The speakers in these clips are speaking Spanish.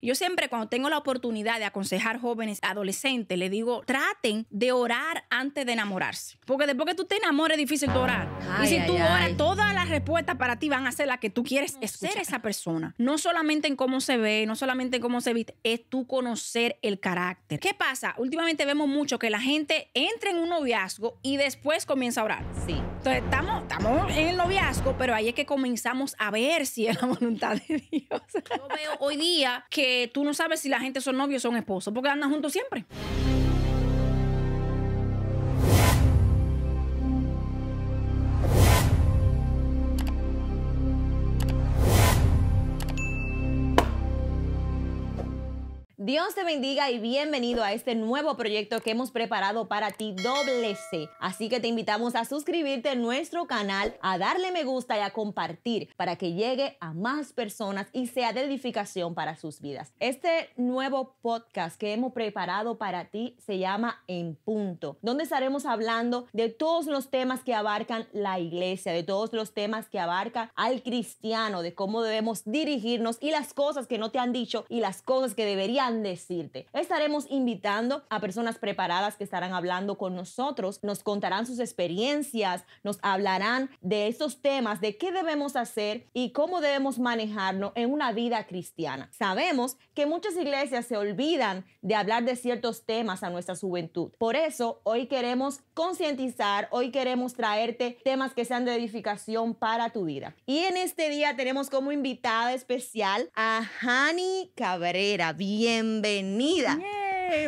Yo siempre cuando tengo la oportunidad de aconsejar jóvenes, adolescentes, le digo, traten de orar antes de enamorarse. Porque después que tú te enamores es difícil de orar. y si tú oras, todas las respuestas para ti van a ser las que tú quieres mm, ser esa persona. No solamente en cómo se ve, no solamente en cómo se viste, es tú conocer el carácter. ¿Qué pasa? Últimamente vemos mucho que la gente entra en un noviazgo y después comienza a orar. Sí. Entonces estamos, estamos en el noviazgo, pero ahí es que comenzamos a ver si es la voluntad de Dios. Yo veo hoy día que tú no sabes si la gente son novios o son esposos, porque andan juntos siempre. Dios te bendiga y bienvenido a este nuevo proyecto que hemos preparado para ti, Doble C. Así que te invitamos a suscribirte a nuestro canal, a darle me gusta y a compartir para que llegue a más personas y sea de edificación para sus vidas. Este nuevo podcast que hemos preparado para ti se llama En Punto, donde estaremos hablando de todos los temas que abarcan la iglesia, de todos los temas que abarca al cristiano, de cómo debemos dirigirnos y las cosas que no te han dicho y las cosas que deberían decirte. Estaremos invitando a personas preparadas que estarán hablando con nosotros, nos contarán sus experiencias, nos hablarán de esos temas, de qué debemos hacer y cómo debemos manejarnos en una vida cristiana. Sabemos que muchas iglesias se olvidan de hablar de ciertos temas a nuestra juventud. Por eso hoy queremos concientizar, hoy queremos traerte temas que sean de edificación para tu vida. Y en este día tenemos como invitada especial a Hani Cabrera. Bien bienvenida.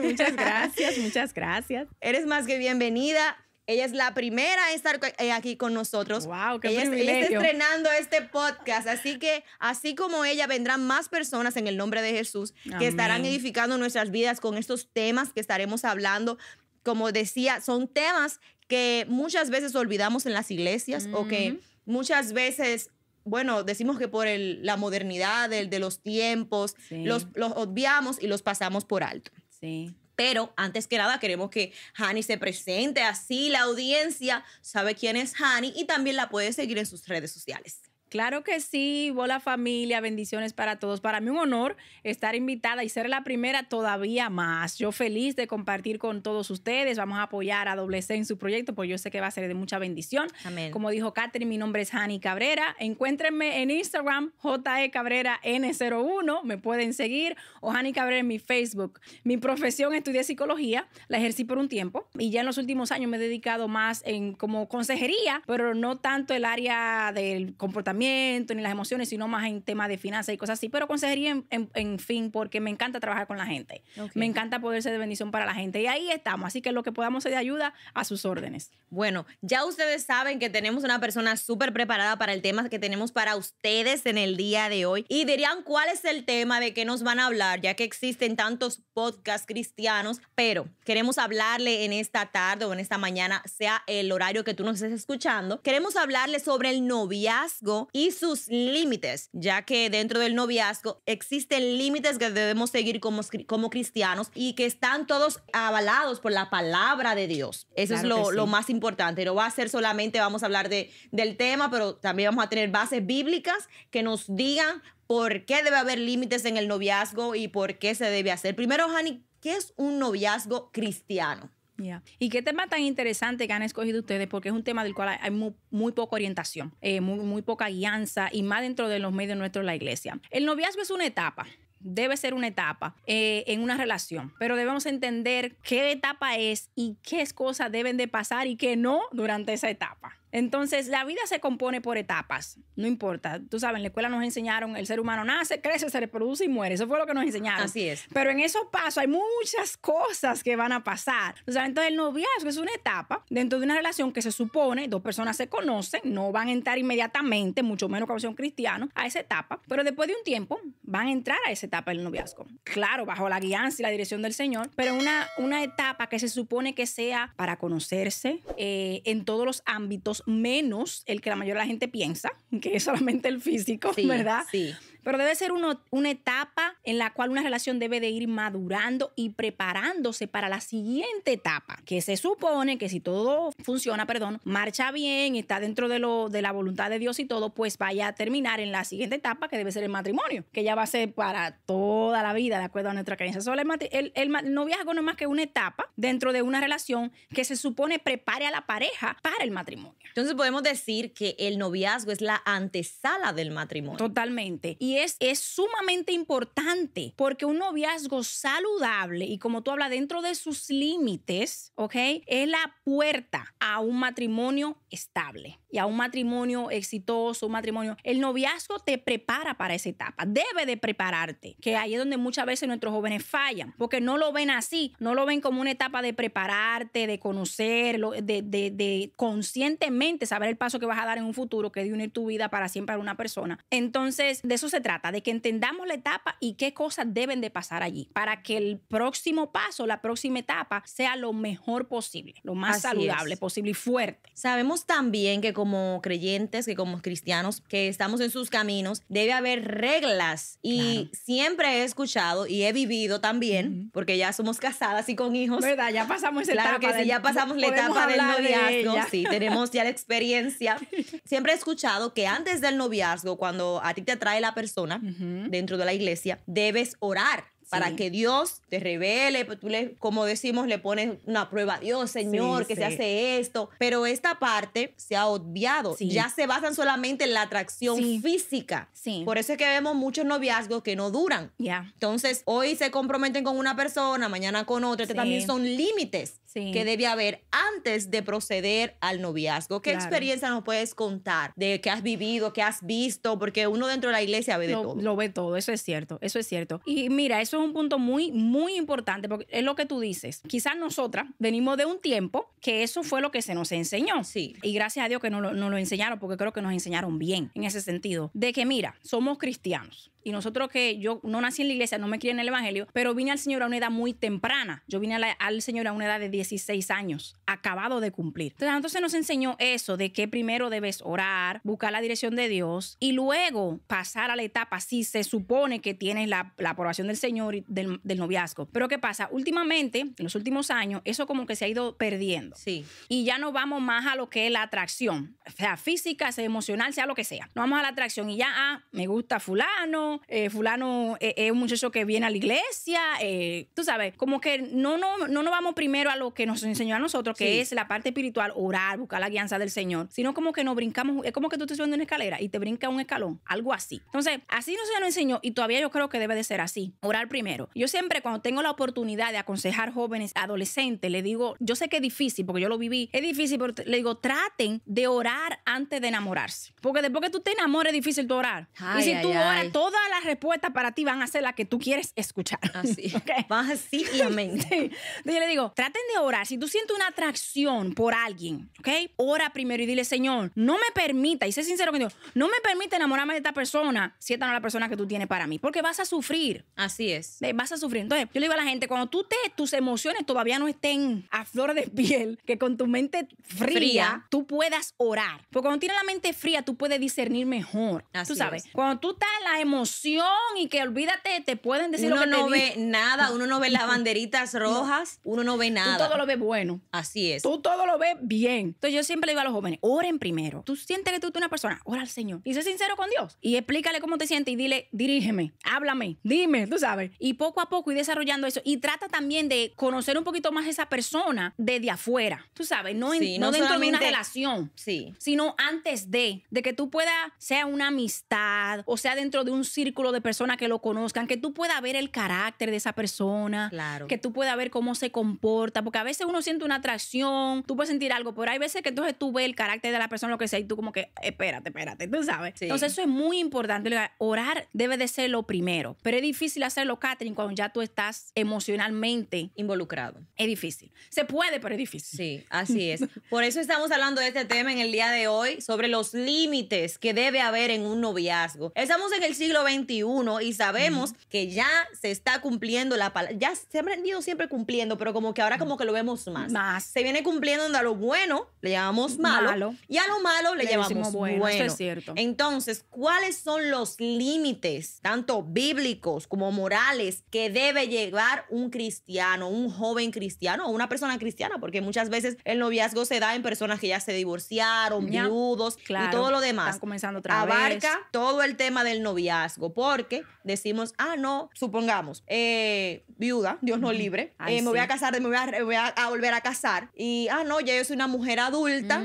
muchas gracias, muchas gracias. Eres más que bienvenida. Ella es la primera a estar eh, aquí con nosotros. Wow, qué ella está estrenando este podcast, así que así como ella vendrán más personas en el nombre de Jesús que estarán edificando nuestras vidas con estos temas que estaremos hablando. Como decía, son temas que muchas veces olvidamos en las iglesias o que muchas veces bueno, decimos que por el, la modernidad del de los tiempos, los, los obviamos y los pasamos por alto. Sí. Pero antes que nada queremos que Hani se presente, así la audiencia sabe quién es Hani y también la puede seguir en sus redes sociales. Claro que sí, hola familia, bendiciones para todos. Para mí un honor estar invitada y ser la primera todavía más. Yo feliz de compartir con todos ustedes. Vamos a apoyar a WC en su proyecto, porque yo sé que va a ser de mucha bendición. Amén. Como dijo Catherine, mi nombre es Hani Cabrera. Encuéntrenme en Instagram, JE Cabrera N01. Me pueden seguir. O Hani Cabrera en mi Facebook. Mi profesión estudié psicología, la ejercí por un tiempo y ya en los últimos años me he dedicado más en como consejería, pero no tanto el área del comportamiento ni las emociones, sino más en temas de finanzas y cosas así, pero consejería en, fin, porque me encanta trabajar con la gente. Me encanta poder ser de bendición para la gente. Y ahí estamos, así que lo que podamos ser de ayuda, a sus órdenes. Bueno, ya ustedes saben que tenemos una persona súper preparada para el tema que tenemos para ustedes en el día de hoy. Y dirían cuál es el tema de qué nos van a hablar, ya que existen tantos podcasts cristianos, pero queremos hablarle en esta tarde o en esta mañana, sea el horario que tú nos estés escuchando, queremos hablarle sobre el noviazgo y sus límites, ya que dentro del noviazgo existen límites que debemos seguir como, como cristianos y que están todos avalados por la palabra de Dios. Eso es lo, más importante. No va a ser solamente, vamos a hablar de, del tema, pero también vamos a tener bases bíblicas que nos digan por qué debe haber límites en el noviazgo y por qué se debe hacer. Primero, Hani, ¿qué es un noviazgo cristiano? ¿Y qué tema tan interesante que han escogido ustedes? Porque es un tema del cual hay muy, poca orientación, eh, muy, poca guianza y más dentro de los medios nuestros, la iglesia. El noviazgo es una etapa debe ser una etapa eh, en una relación, pero debemos entender qué etapa es y qué cosas deben de pasar y qué no durante esa etapa. Entonces, la vida se compone por etapas, no importa. Tú sabes, en la escuela nos enseñaron, el ser humano nace, crece, se reproduce y muere. Eso fue lo que nos enseñaron. Así es. Pero en esos pasos hay muchas cosas que van a pasar. entonces el noviazgo es una etapa dentro de una relación que se supone dos personas se conocen, no van a entrar inmediatamente, mucho menos como son cristianos, a esa etapa, pero después de un tiempo van a entrar a esa etapa del noviazgo. Claro, bajo la guianza y la dirección del Señor, pero una, una etapa que se supone que sea para conocerse eh, en todos los ámbitos menos el que la mayoría de la gente piensa, que es solamente el físico, ¿verdad? Sí pero debe ser una etapa en la cual una relación debe de ir madurando y preparándose para la siguiente etapa, que se supone que si todo funciona, perdón, marcha bien, está dentro de, lo, de la voluntad de Dios y todo, pues vaya a terminar en la siguiente etapa, que debe ser el matrimonio, que ya va a ser para toda la vida, de acuerdo a nuestra creencia. Solo el, noviazgo no es más que una etapa dentro de una relación que se supone prepare a la pareja para el matrimonio. Entonces podemos decir que el noviazgo es la antesala del matrimonio. Totalmente. Y es, sumamente importante porque un noviazgo saludable y como tú hablas, dentro de sus límites, ¿ok? Es la puerta a un matrimonio estable y a un matrimonio exitoso, un matrimonio. El noviazgo te prepara para esa etapa, debe de prepararte, que ahí es donde muchas veces nuestros jóvenes fallan, porque no lo ven así, no lo ven como una etapa de prepararte, de conocerlo, de, de, de conscientemente saber el paso que vas a dar en un futuro, que es de unir tu vida para siempre a una persona. Entonces, de eso se trata, de que entendamos la etapa y qué cosas deben de pasar allí, para que el próximo paso, la próxima etapa, sea lo mejor posible, lo más saludable posible y fuerte. Sabemos también que como creyentes, que como cristianos, que estamos en sus caminos, debe haber reglas. Y siempre he escuchado y he vivido también, porque ya somos casadas y con hijos. ¿Verdad? Ya pasamos ya pasamos la etapa del noviazgo. sí, tenemos ya la experiencia. siempre he escuchado que antes del noviazgo, cuando a ti te atrae la persona dentro de la iglesia, debes orar para que Dios te revele, pues, tú le, como decimos, le pones una prueba a Dios, Señor, que se hace esto, pero esta parte se ha obviado, ya se basan solamente en la atracción física. Por eso es que vemos muchos noviazgos que no duran. Entonces, hoy se comprometen con una persona, mañana con otra, este también son límites que debe haber antes de proceder al noviazgo. ¿Qué experiencia nos puedes contar de qué has vivido, qué has visto? Porque uno dentro de la iglesia ve de todo. Lo ve todo, eso es cierto, eso es cierto. Y mira, eso es un punto muy, muy importante porque es lo que tú dices. Quizás nosotras venimos de un tiempo que eso fue lo que se nos enseñó. Sí. Y gracias a Dios que no lo, nos lo enseñaron porque creo que nos enseñaron bien en ese sentido. De que mira, somos cristianos y nosotros que yo no nací en la iglesia, no me crié en el Evangelio, pero vine al Señor a una edad muy temprana. Yo vine al Señor a una edad de 16 años, acabado de cumplir. Entonces, entonces nos enseñó eso de que primero debes orar, buscar la dirección de Dios y luego pasar a la etapa si se supone que tienes la, la aprobación del Señor y del, del, noviazgo. Pero ¿qué pasa? Últimamente, en los últimos años, eso como que se ha ido perdiendo. Sí. Y ya no vamos más a lo que es la atracción, sea física, sea emocional, sea lo que sea. No vamos a la atracción y ya, ah, me gusta fulano eh, fulano, eh, es un muchacho que viene a la iglesia, eh, tú sabes, como que no, no, no nos vamos primero a lo que nos enseñó a nosotros, que es la parte espiritual, orar, buscar la guianza del Señor, sino como que nos brincamos, es como que tú estás subiendo una escalera y te brinca un escalón, algo así. Entonces, así no se nos enseñó y todavía yo creo que debe de ser así, orar primero. Yo siempre cuando tengo la oportunidad de aconsejar jóvenes, adolescentes, le digo, yo sé que es difícil, porque yo lo viví, es difícil, pero le digo, traten de orar antes de enamorarse. Porque después que tú te enamores es difícil tu orar. y si tú oras toda las respuestas para ti van a ser las que tú quieres escuchar. Así. así Yo le digo, traten de orar. Si tú sientes una atracción por alguien, ¿ok? Ora primero y dile, Señor, no me permita, y sé sincero con Dios, no me permita enamorarme de esta persona si esta no es la persona que tú tienes para mí, porque vas a sufrir. Así es. Vas a sufrir. Entonces, yo le digo a la gente, cuando tú te, tus emociones todavía no estén a flor de piel, que con tu mente fría, tú puedas orar. Porque cuando tienes la mente fría, tú puedes discernir mejor. tú sabes, cuando tú estás en la y que olvídate, te pueden decir lo que no ve nada, uno no ve las banderitas rojas, uno no ve nada. Tú todo lo ves bueno. Así es. Tú todo lo ves bien. Entonces yo siempre le digo a los jóvenes, oren primero. Tú sientes que tú eres una persona, ora al Señor y sé sincero con Dios y explícale cómo te sientes y dile, dirígeme, háblame, dime, tú sabes. Y poco a poco y desarrollando eso y trata también de conocer un poquito más esa persona desde afuera, tú sabes, no, no, dentro de una relación, sí. sino antes de, de que tú puedas, sea una amistad o sea dentro de un círculo de personas que lo conozcan, que tú puedas ver el carácter de esa persona, que tú puedas ver cómo se comporta, porque a veces uno siente una atracción, tú puedes sentir algo, pero hay veces que entonces tú ves el carácter de la persona, lo que sea, y tú como que, espérate, espérate, tú sabes. Entonces eso es muy importante. Orar debe de ser lo primero, pero es difícil hacerlo, Catherine, cuando ya tú estás emocionalmente involucrado. Es difícil. Se puede, pero es difícil. Sí, así es. Por eso estamos hablando de este tema en el día de hoy, sobre los límites que debe haber en un noviazgo. Estamos en el siglo XX y sabemos que ya se está cumpliendo la palabra. Ya se ha aprendido siempre cumpliendo, pero como que ahora como que lo vemos más. Más. Se viene cumpliendo donde a lo bueno le llamamos malo, y a lo malo le, llamamos bueno. Eso es cierto. Entonces, ¿cuáles son los límites, tanto bíblicos como morales, que debe llevar un cristiano, un joven cristiano o una persona cristiana? Porque muchas veces el noviazgo se da en personas que ya se divorciaron, viudos y todo lo demás. Están comenzando otra Abarca todo el tema del noviazgo porque decimos, ah, no, supongamos, eh, viuda, Dios no libre, eh, me voy a casar, me eh, voy, a, a, volver a casar, y, ah, no, ya yo soy una mujer adulta,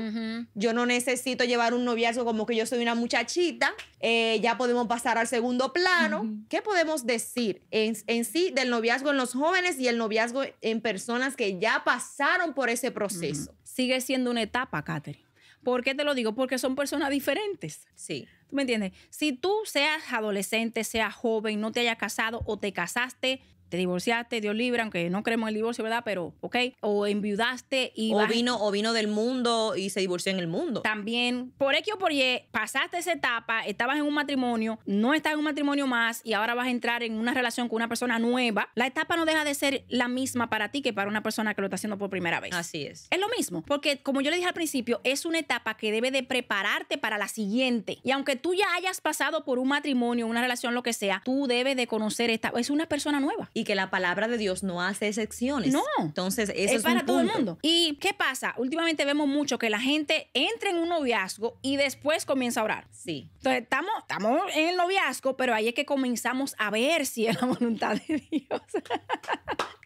yo no necesito llevar un noviazgo como que yo soy una muchachita, ya podemos pasar al segundo plano. ¿Qué podemos decir en, sí del noviazgo en los jóvenes y el noviazgo en personas que ya pasaron por ese proceso? Sigue siendo una etapa, Catherine. ¿Por qué te lo digo? Porque son personas diferentes. Sí. me entiendes? Si tú seas adolescente, seas joven, no te hayas casado o te casaste te divorciaste, Dios libre, aunque no creemos en el divorcio, ¿verdad? Pero, ok, o enviudaste y... O, vino, o vino del mundo y se divorció en el mundo. También, por X o por pasaste esa etapa, estabas en un matrimonio, no estás en un matrimonio más y ahora vas a entrar en una relación con una persona nueva. La etapa no deja de ser la misma para ti que para una persona que lo está haciendo por primera vez. Así es. Es lo mismo, porque como yo le dije al principio, es una etapa que debe de prepararte para la siguiente. Y aunque tú ya hayas pasado por un matrimonio, una relación, lo que sea, tú debes de conocer esta... Es una persona nueva y que la palabra de Dios no hace excepciones. No. Entonces, eso es, para todo el mundo. ¿Y qué pasa? Últimamente vemos mucho que la gente entra en un noviazgo y después comienza a orar. Sí. Entonces, estamos, estamos en el noviazgo, pero ahí es que comenzamos a ver si es la voluntad de Dios.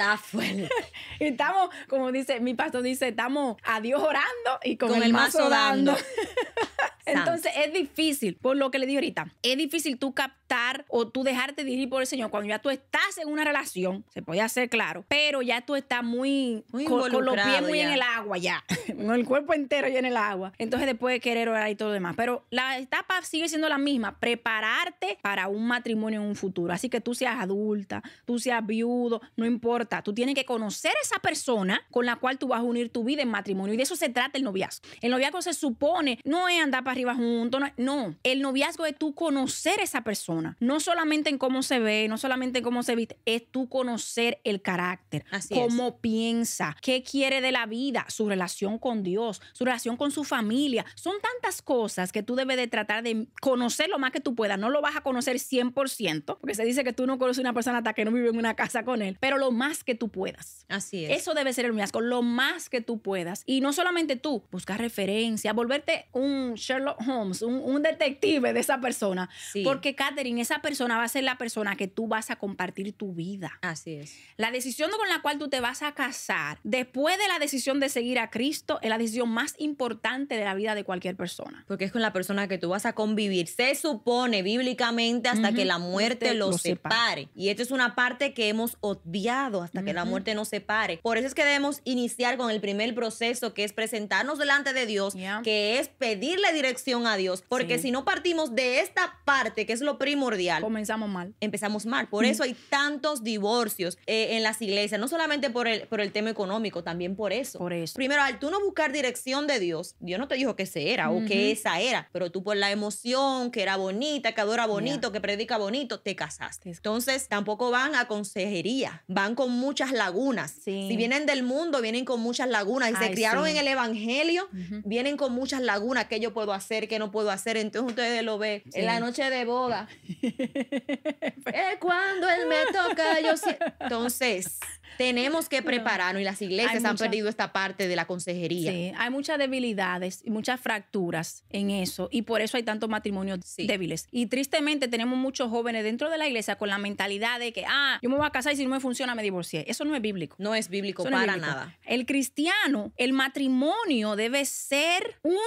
Está estamos, como dice mi pastor, dice, estamos a Dios orando y con, el, mazo, dando. Entonces es difícil, por lo que le digo ahorita, es difícil tú captar o tú dejarte dirigir por el Señor cuando ya tú estás en una relación, se puede hacer claro, pero ya tú estás muy, con, los pies muy en el agua ya, con el cuerpo entero ya en el agua. Entonces después de querer orar y todo lo demás, pero la etapa sigue siendo la misma, prepararte para un matrimonio en un futuro. Así que tú seas adulta, tú seas viudo, no importa tú tienes que conocer esa persona con la cual tú vas a unir tu vida en matrimonio. Y de eso se trata el noviazgo. El noviazgo se supone, no es andar para arriba juntos, no, El noviazgo es tú conocer esa persona. No solamente en cómo se ve, no solamente en cómo se viste, es tú conocer el carácter, Así cómo piensa, qué quiere de la vida, su relación con Dios, su relación con su familia. Son tantas cosas que tú debes de tratar de conocer lo más que tú puedas. No lo vas a conocer 100%, porque se dice que tú no conoces una persona hasta que no vive en una casa con él, pero lo más que tú puedas. Así es. Eso debe ser el con lo más que tú puedas. Y no solamente tú, buscar referencia, volverte un Sherlock Holmes, un, detective de esa persona. Porque, Katherine, esa persona va a ser la persona que tú vas a compartir tu vida. Así es. La decisión con la cual tú te vas a casar, después de la decisión de seguir a Cristo, es la decisión más importante de la vida de cualquier persona. Porque es con la persona que tú vas a convivir. Se supone bíblicamente hasta que la muerte los separe. Y esto es una parte que hemos obviado hasta que la muerte nos separe. Por eso es que debemos iniciar con el primer proceso, que es presentarnos delante de Dios, que es pedirle dirección a Dios, porque si no partimos de esta parte, que es lo primordial, comenzamos mal. Empezamos mal. Por eso hay tantos divorcios eh, en las iglesias, no solamente por el, por el tema económico, también por eso. Primero, al tú no buscar dirección de Dios, Dios no te dijo que ese era o que esa era, pero tú por la emoción, que era bonita, que adora bonito, que predica bonito, te casaste. Entonces, tampoco van a consejería, van con muchas lagunas. Si vienen del mundo, vienen con muchas lagunas. y se criaron en el Evangelio, vienen con muchas lagunas. ¿Qué yo puedo hacer? ¿Qué no puedo hacer? Entonces ustedes lo ven en la noche de boda. es cuando él me toca, yo Entonces, tenemos que prepararnos y las iglesias han perdido esta parte de la consejería. Sí, hay muchas debilidades y muchas fracturas en eso y por eso hay tantos matrimonios débiles. Y tristemente tenemos muchos jóvenes dentro de la iglesia con la mentalidad de que, ah, yo me voy a casar y si no me funciona me divorcié. Eso no es bíblico. No es bíblico para nada. El cristiano, el matrimonio debe ser una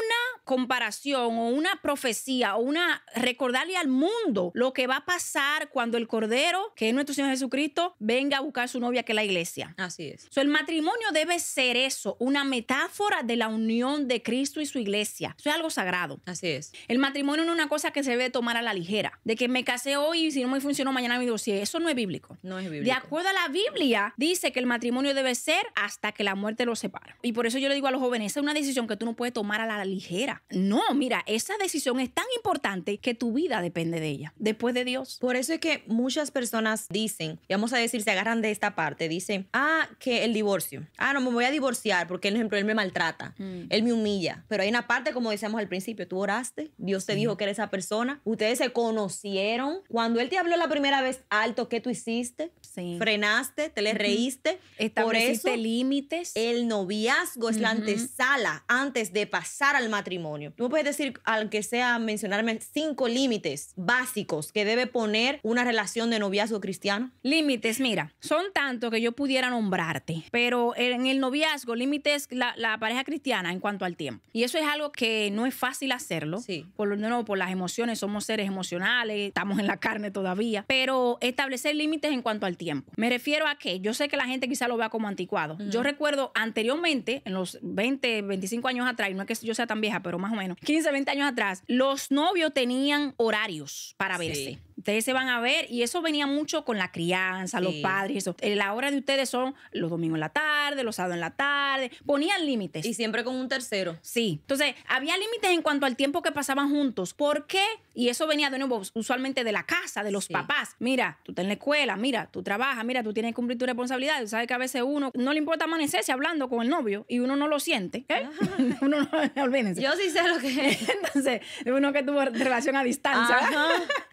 comparación o una profecía o una recordarle al mundo lo que va a pasar cuando el Cordero, que es nuestro Señor Jesucristo, venga a buscar su novia que es la iglesia. Así es. el matrimonio debe ser eso, una metáfora de la unión de Cristo y su iglesia. Eso es algo sagrado. Así es. El matrimonio no es una cosa que se debe tomar a la ligera, de que me casé hoy y si no me funcionó mañana me si Eso no es bíblico. No es bíblico. De acuerdo a la Biblia, dice que el matrimonio debe ser hasta que la muerte lo separa. Y por eso yo le digo a los jóvenes, esa es una decisión que tú no puedes tomar a la ligera. No, mira, esa decisión es tan importante que tu vida depende de ella, después de Dios. Por eso es que muchas personas dicen, y vamos a decir, se agarran de esta parte, dicen, ah, que el divorcio. Ah, no, me voy a divorciar porque, por ejemplo, él me maltrata, mm. él me humilla. Pero hay una parte, como decíamos al principio, tú oraste, Dios te dijo que eres esa persona, ustedes se conocieron. Cuando él te habló la primera vez alto, ¿qué tú hiciste? Sí. Frenaste, te le reíste. por eso, límites. El noviazgo es la antesala antes de pasar al matrimonio. Tú puedes decir, aunque sea mencionarme cinco límites básicos que debe poner una relación de noviazgo cristiano. Límites, mira, son tantos que yo pudiera nombrarte, pero en el noviazgo, límites la, pareja cristiana en cuanto al tiempo. Y eso es algo que no es fácil hacerlo. Por por las emociones, somos seres emocionales, estamos en la carne todavía, pero establecer límites en cuanto al tiempo. Me refiero a que yo sé que la gente quizá lo vea como anticuado. Mm. Yo recuerdo anteriormente, en los 20, 25 años atrás, no es que yo sea tan vieja, pero más o menos, 15, 20 años atrás, los novios tenían horarios para verse. Ustedes se van a ver y eso venía mucho con la crianza, los padres, eso. Eh, la hora de ustedes son los domingos en la tarde, los sábados en la tarde. Ponían límites. Y siempre con un tercero. Sí. Entonces, había límites en cuanto al tiempo que pasaban juntos. ¿Por qué? Y eso venía de nuevo usualmente de la casa, de los papás. Mira, tú estás en la escuela, mira, tú trabajas, mira, tú tienes que cumplir tu responsabilidad. Tú sabes que a veces uno no le importa amanecerse hablando con el novio y uno no lo siente. ¿eh? uno no, olvídense. Yo sí sé lo que es. Entonces, uno que tuvo relación a distancia.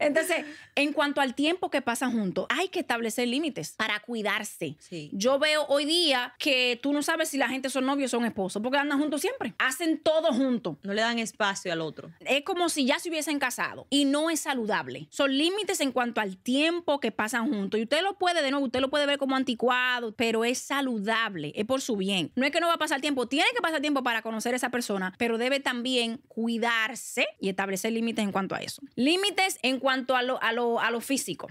Entonces, en cuanto al tiempo que pasan juntos, hay que establecer límites para cuidarse, yo veo hoy día que tú no sabes si la gente son novios o son esposos, porque andan juntos siempre. Hacen todo juntos. No le dan espacio al otro. Es como si ya se hubiesen casado y no es saludable. Son límites en cuanto al tiempo que pasan juntos. Y usted lo puede, de nuevo, usted lo puede ver como anticuado, pero es saludable, es por su bien. No es que no va a pasar tiempo, tiene que pasar tiempo para conocer a esa persona, pero debe también cuidarse y establecer límites en cuanto a eso. Límites en cuanto a lo, físico.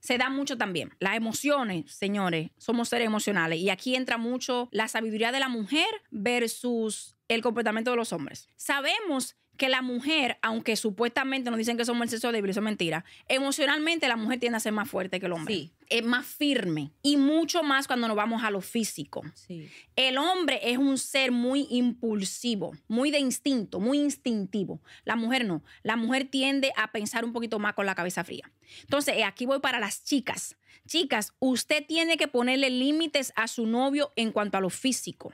Se da mucho también. Las emociones, señores, somos seres emocionales. Y aquí entra mucho la sabiduría de la mujer versus el comportamiento de los hombres. Sabemos que la mujer, aunque supuestamente nos dicen que somos el sexo débil, eso es mentira, emocionalmente la mujer tiende a ser más fuerte que el hombre. Sí. Es más firme y mucho más cuando nos vamos a lo físico. Sí. El hombre es un ser muy impulsivo, muy de instinto, muy instintivo. La mujer no. La mujer tiende a pensar un poquito más con la cabeza fría. Entonces, eh, aquí voy para las chicas. Chicas, usted tiene que ponerle límites a su novio en cuanto a lo físico.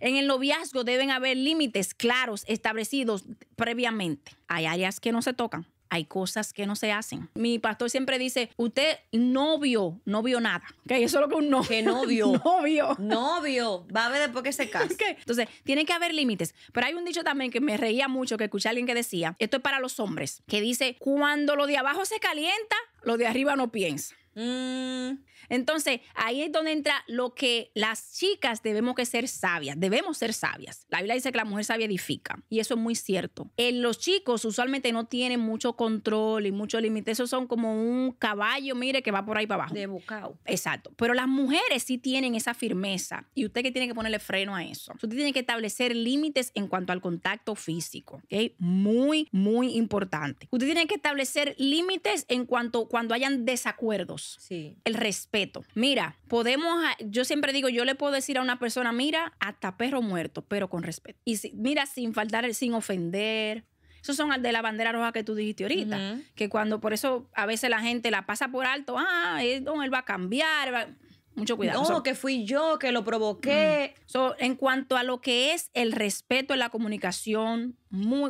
En el noviazgo deben haber límites claros establecidos previamente. Hay áreas que no se tocan. Hay cosas que no se hacen. Mi pastor siempre dice, usted no vio, no vio nada. ¿ok? Eso es lo que un novio. Que novio. novio. Novio. Va a ver después que se casa. Entonces, tiene que haber límites. Pero hay un dicho también que me reía mucho, que escuché a alguien que decía, esto es para los hombres, que dice, cuando lo de abajo se calienta, lo de arriba no piensa. Mm. Entonces, ahí es donde entra lo que las chicas debemos ser sabias, debemos ser sabias. La Biblia dice que la mujer sabia edifica y eso es muy cierto. En los chicos usualmente no tienen mucho control y muchos límites. esos son como un caballo, mire, que va por ahí para abajo. De bocado. Exacto. Pero las mujeres sí tienen esa firmeza y usted que tiene que ponerle freno a eso. Usted tiene que establecer límites en cuanto al contacto físico, Muy, muy importante. Usted tiene que establecer límites en cuanto cuando hayan desacuerdos el respeto. Mira, podemos, yo siempre digo, yo le puedo decir a una persona, mira, hasta perro muerto, pero con respeto. Y mira, sin faltar, sin ofender. Esos son de la bandera roja que tú dijiste ahorita. Que cuando, por eso a veces la gente la pasa por alto, ah, eh, él, va a cambiar. Mucho cuidado. No, que fui yo que lo provoqué. Mm. en cuanto a lo que es el respeto en la comunicación,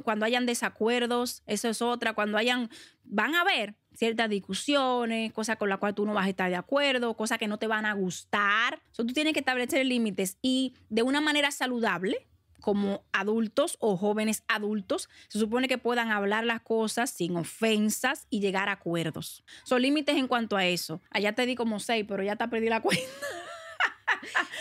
cuando hayan desacuerdos, eso es otra, cuando hayan, van a ver ciertas discusiones, cosas con las cuales tú no vas a estar de acuerdo, cosas que no te van a gustar. Entonces tú tienes que establecer límites y de una manera saludable, como adultos o jóvenes adultos, se supone que puedan hablar las cosas sin ofensas y llegar a acuerdos. Son límites en cuanto a eso. Allá te di como seis, pero ya te perdí la cuenta.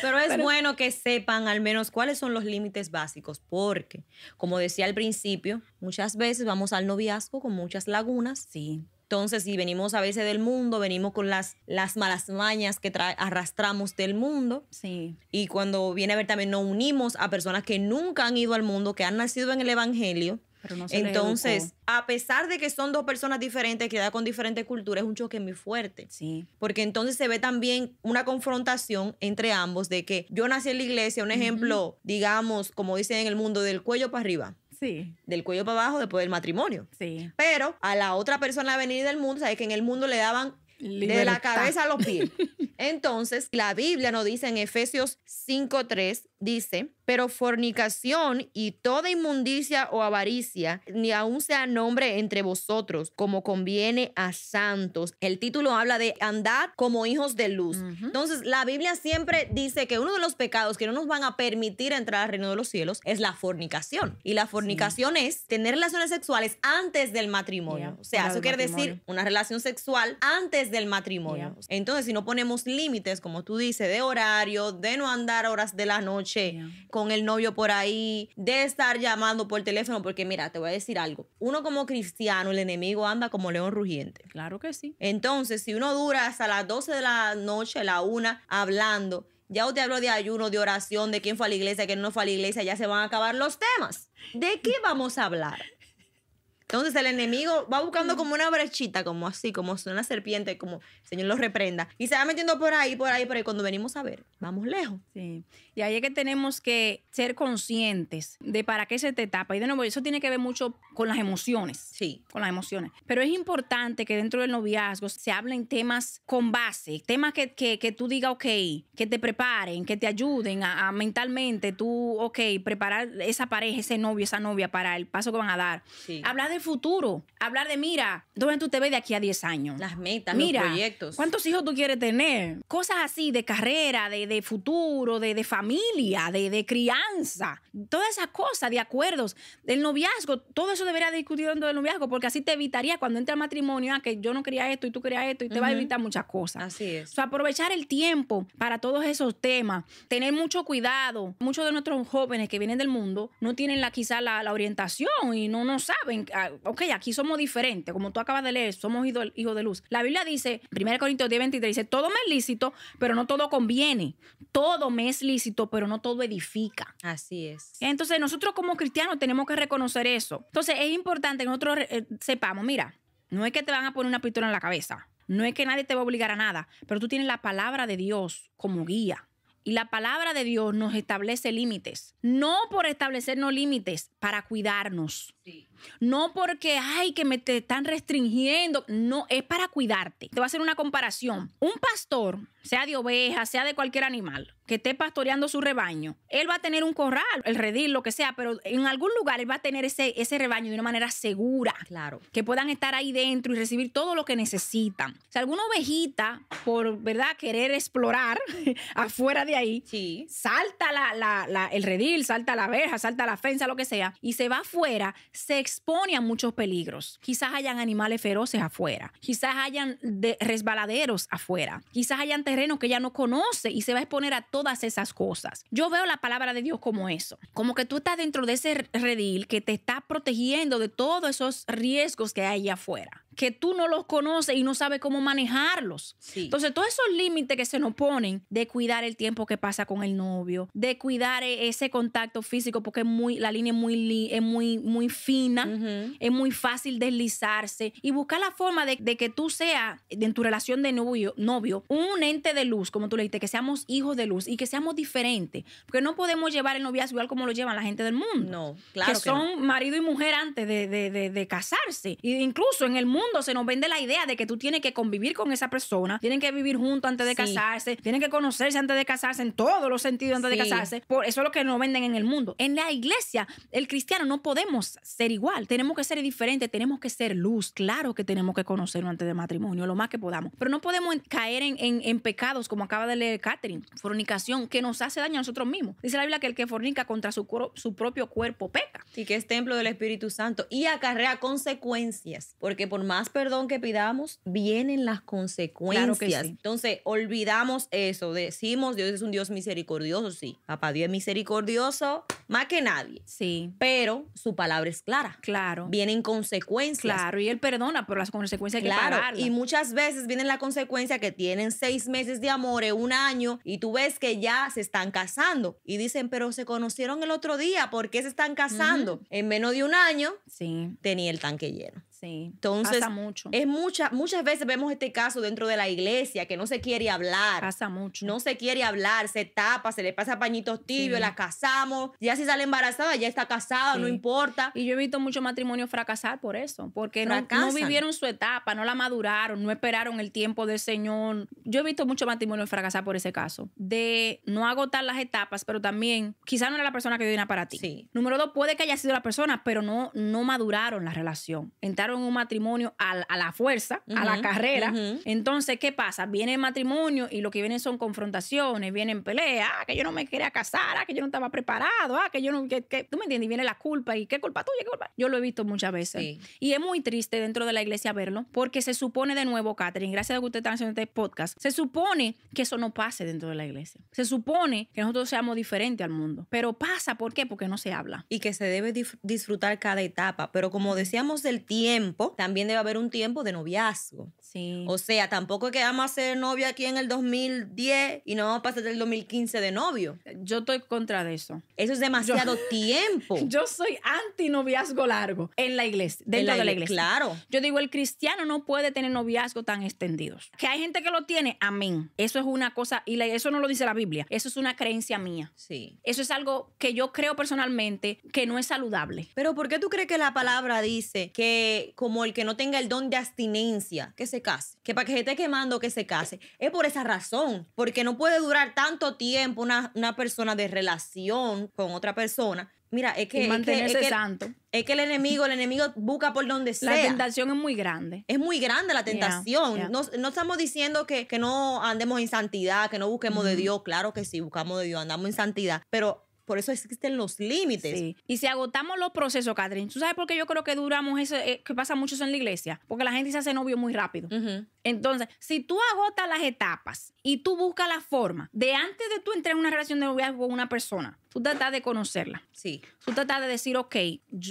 Pero es bueno que sepan al menos cuáles son los límites básicos, porque, como decía al principio, muchas veces vamos al noviazgo con muchas lagunas. Sí. Entonces, si venimos a veces del mundo, venimos con las, las malas mañas que arrastramos del mundo. Sí. Y cuando viene a ver también nos unimos a personas que nunca han ido al mundo, que han nacido en el Evangelio. Pero no Entonces, a pesar de que son dos personas diferentes, que da con diferentes culturas, es un choque muy fuerte. Sí. Porque entonces se ve también una confrontación entre ambos de que yo nací en la iglesia, un ejemplo, digamos, como dicen en el mundo, del cuello para arriba. Sí. Del cuello para abajo después del matrimonio. Sí. Pero a la otra persona venir del mundo, sabes que en el mundo le daban de la cabeza a los pies. Entonces, la Biblia nos dice en Efesios 5:3 dice pero fornicación y toda inmundicia o avaricia, ni aun sea nombre entre vosotros, como conviene a santos. El título habla de andar como hijos de luz. Entonces, la Biblia siempre dice que uno de los pecados que no nos van a permitir entrar al reino de los cielos es la fornicación. Y la fornicación es tener relaciones sexuales antes del matrimonio. o sea, eso quiere decir una relación sexual antes del matrimonio. Entonces, si no ponemos límites, como tú dices, de horario, de no andar horas de la noche, con el novio por ahí, de estar llamando por teléfono, porque mira, te voy a decir algo. Uno como cristiano, el enemigo anda como león rugiente. Claro que sí. Entonces, si uno dura hasta las 12 de la noche, la una, hablando, ya usted hablo de ayuno, de oración, de quién fue a la iglesia, quién no fue a la iglesia, ya se van a acabar los temas. ¿De qué vamos a hablar? Entonces el enemigo va buscando mm. como una brechita, como así, como una serpiente, como el Señor lo reprenda. Y se va metiendo por ahí, por ahí, por ahí. Cuando venimos a ver, vamos lejos. Sí. Y ahí es que tenemos que ser conscientes de para qué se te tapa. Y de nuevo, eso tiene que ver mucho con las emociones. Sí. Con las emociones. Pero es importante que dentro del noviazgo se hablen temas con base, temas que, tú digas, ok, que te preparen, que te ayuden a, mentalmente tú, ok, preparar esa pareja, ese novio, esa novia para el paso que van a dar. Hablar de futuro, hablar de, mira, ¿dónde tú te ves de aquí a 10 años? Las metas, mira, los proyectos. ¿Cuántos hijos tú quieres tener? Cosas así de carrera, de, futuro, de, de familia familia, de, crianza, todas esas cosas, de acuerdos, del noviazgo, todo eso debería discutir dentro del noviazgo, porque así te evitaría cuando entra el matrimonio a ah, que yo no quería esto y tú querías esto y te va a evitar muchas cosas. Así es. aprovechar el tiempo para todos esos temas, tener mucho cuidado. Muchos de nuestros jóvenes que vienen del mundo no tienen la, quizá la, orientación y no, no saben, ah, ok, aquí somos diferentes, como tú acabas de leer, somos hijos de luz. La Biblia dice, 1 Corintios 10, 23, dice, todo me es lícito, pero no todo conviene. Todo me es lícito pero no todo edifica. Así es. Entonces nosotros como cristianos tenemos que reconocer eso. Entonces es importante que nosotros eh, sepamos, mira, no es que te van a poner una pistola en la cabeza, no es que nadie te va a obligar a nada, pero tú tienes la palabra de Dios como guía. Y la palabra de Dios nos establece límites. No por establecernos límites, para cuidarnos. No porque, ay, que me te están restringiendo. No, es para cuidarte. Te voy a hacer una comparación. Un pastor sea de oveja, sea de cualquier animal, que esté pastoreando su rebaño, él va a tener un corral, el redil, lo que sea, pero en algún lugar él va a tener ese, rebaño de una manera segura. Claro. Que puedan estar ahí dentro y recibir todo lo que necesitan. Si alguna ovejita, por verdad, querer explorar afuera de ahí, salta el redil, salta la oveja, salta la fensa, lo que sea, y se va afuera, se expone a muchos peligros. Quizás hayan animales feroces afuera, quizás hayan resbaladeros afuera, quizás hayan terreno que ella no conoce y se va a exponer a todas esas cosas. Yo veo la palabra de Dios como eso, como que tú estás dentro de ese redil que te está protegiendo de todos esos riesgos que hay allá afuera que tú no los conoces y no sabes cómo manejarlos. Entonces, todos esos límites que se nos ponen de cuidar el tiempo que pasa con el novio, de cuidar e-, ese contacto físico, porque es muy, la línea es muy, es muy, muy fina, es muy fácil deslizarse y buscar la forma de, que tú seas, en tu relación de novio, novio, un ente de luz, como tú le dijiste, que seamos hijos de luz y que seamos diferentes, porque no podemos llevar el noviazgo igual como lo llevan la gente del mundo. claro. Que, son marido y mujer antes de, de casarse, e incluso en el mundo se nos vende la idea de que tú tienes que convivir con esa persona, tienen que vivir juntos antes de casarse, tienen que conocerse antes de casarse en todos los sentidos antes de casarse. Por eso es lo que nos venden en el mundo. En la iglesia, el cristiano no podemos ser igual, tenemos que ser diferente, tenemos que ser luz. Claro que tenemos que conocerlo antes de matrimonio, lo más que podamos, pero no podemos caer en, pecados como acaba de leer Catherine, fornicación que nos hace daño a nosotros mismos. Dice la Biblia que el que fornica contra su, su propio cuerpo peca. Y que es templo del Espíritu Santo y acarrea consecuencias, porque por más más perdón que pidamos, vienen las consecuencias. Claro Entonces, olvidamos eso. Decimos, Dios es un Dios misericordioso, sí. Papá Dios es misericordioso más que nadie. Sí. Pero su palabra es clara. Claro. Vienen consecuencias. Claro, y él perdona, pero las consecuencias claro, que Y muchas veces vienen las consecuencias que tienen seis meses de amor, un año, y tú ves que ya se están casando. Y dicen, pero se conocieron el otro día, ¿por qué se están casando? En menos de un año, sí. tenía el tanque lleno. Entonces, pasa mucho. Es muchas veces vemos este caso dentro de la iglesia, que no se quiere hablar. Pasa mucho. No se quiere hablar, se tapa, se le pasa pañitos tibios, la casamos. Ya si sale embarazada, ya está casada, no importa. Y yo he visto muchos matrimonios fracasar por eso, porque no, vivieron su etapa, no la maduraron, no esperaron el tiempo del Señor. Yo he visto muchos matrimonios fracasar por ese caso, de no agotar las etapas, pero también quizás no era la persona que viene para ti. Número dos, puede que haya sido la persona, pero no, no maduraron la relación. Entraron un matrimonio a, la fuerza, a la carrera. Entonces, ¿qué pasa? Viene el matrimonio y lo que vienen son confrontaciones, vienen peleas, ah, que yo no me quería casar, ah, que yo no estaba preparado, ah, que yo no, que, tú me entiendes, y viene la culpa y qué culpa tuya, qué culpa. Yo lo he visto muchas veces. Y es muy triste dentro de la iglesia verlo, porque se supone de nuevo, Catherine, gracias a que usted está haciendo este podcast, se supone que eso no pase dentro de la iglesia. Se supone que nosotros seamos diferentes al mundo, pero pasa, ¿por qué? Porque no se habla. Y que se debe disfrutar cada etapa, pero como decíamos del tiempo, también debe haber un tiempo de noviazgo. O sea, tampoco es que vamos a ser novio aquí en el 2010 y no vamos a pasar del 2015 de novio. Yo estoy contra de eso. Eso es demasiado tiempo. Yo soy anti noviazgo largo en la iglesia, dentro de la iglesia. Claro. Yo digo, el cristiano no puede tener noviazgo tan extendidos. Que hay gente que lo tiene, amén. Eso es una cosa, y eso no lo dice la Biblia. Eso es una creencia mía. Sí. Eso es algo que yo creo personalmente que no es saludable. Pero ¿por qué tú crees que la palabra dice que como el que no tenga el don de abstinencia, que se case, que para que se esté quemando que se case. Es por esa razón, porque no puede durar tanto tiempo una, una persona de relación con otra persona. Mira, es que, mantenerse es que, santo. Es que el enemigo, el enemigo busca por donde sea. La tentación es muy grande. Es muy grande la tentación. No, estamos diciendo que, no andemos en santidad, que no busquemos de Dios. Claro que sí, buscamos de Dios, andamos en santidad. Pero por eso existen los límites. Y si agotamos los procesos, Catherine, ¿tú sabes por qué yo creo que duramos eso, eh, que pasa mucho eso en la iglesia? Porque la gente se hace novio muy rápido. Entonces, si tú agotas las etapas y tú buscas la forma de antes de tú entrar en una relación de noviazgo con una persona, tú tratas de conocerla. Sí. Tú tratas de decir, ok,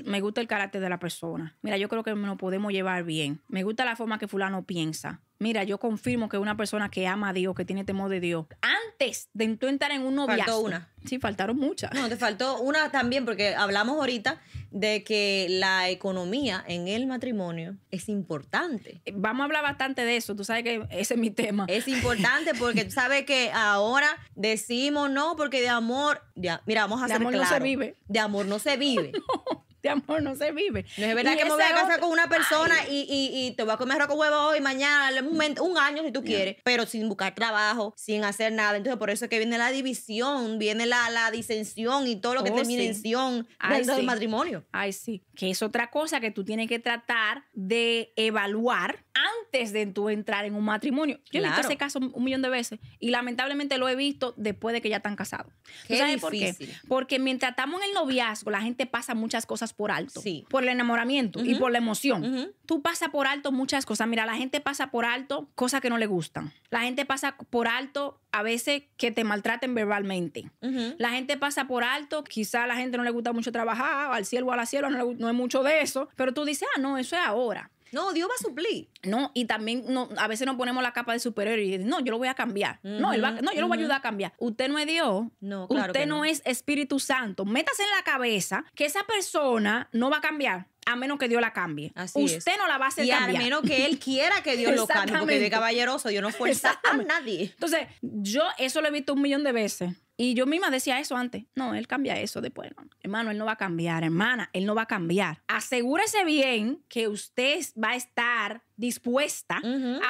me gusta el carácter de la persona. Mira, yo creo que nos podemos llevar bien. Me gusta la forma que fulano piensa Mira, yo confirmo que una persona que ama a Dios, que tiene temor de Dios, antes de entrar en un noviazgo. Faltó una. Sí, faltaron muchas. No, te faltó una también, porque hablamos ahorita de que la economía en el matrimonio es importante. Vamos a hablar bastante de eso, tú sabes que ese es mi tema. Es importante porque tú sabes que ahora decimos no, porque de amor, ya, mira, vamos a de amor no se vive. De amor no se vive. Este amor no se vive. No es verdad que me voy a casar con una persona y, y, te voy a comer rojo huevo hoy, mañana, un, año si tú quieres, pero sin buscar trabajo, sin hacer nada. Entonces, por eso es que viene la división, viene la, disensión y todo lo que oh, termina sí. en del matrimonio. Ay, sí. Que es otra cosa que tú tienes que tratar de evaluar antes de tú entrar en un matrimonio. Yo he visto ese caso un millón de veces y lamentablemente lo he visto después de que ya están casados. sabes por qué? Porque mientras estamos en el noviazgo, la gente pasa muchas cosas por alto. Sí. Por el enamoramiento y por la emoción. Tú pasas por alto muchas cosas. Mira, la gente pasa por alto cosas que no le gustan. La gente pasa por alto a veces que te maltraten verbalmente. La gente pasa por alto, quizá a la gente no le gusta mucho trabajar, al cielo o a la cielo no, no es mucho de eso, pero tú dices, ah, no, eso es ahora. No, Dios va a suplir. No, y también no, a veces nos ponemos la capa de superhéroe y no, yo lo voy a cambiar. no, él va, no, yo lo voy a ayudar a cambiar. Usted no es Dios. No, claro Usted no. es Espíritu Santo. Métase en la cabeza que esa persona no va a cambiar a menos que Dios la cambie. Así Usted no la va a hacer y a menos que él quiera que Dios lo cambie, porque de caballeroso Dios no fuerza a nadie. Entonces, yo eso lo he visto un millón de veces. Y yo misma decía eso antes. No, él cambia eso después. No, hermano, él no va a cambiar, hermana, él no va a cambiar. Asegúrese bien que usted va a estar dispuesta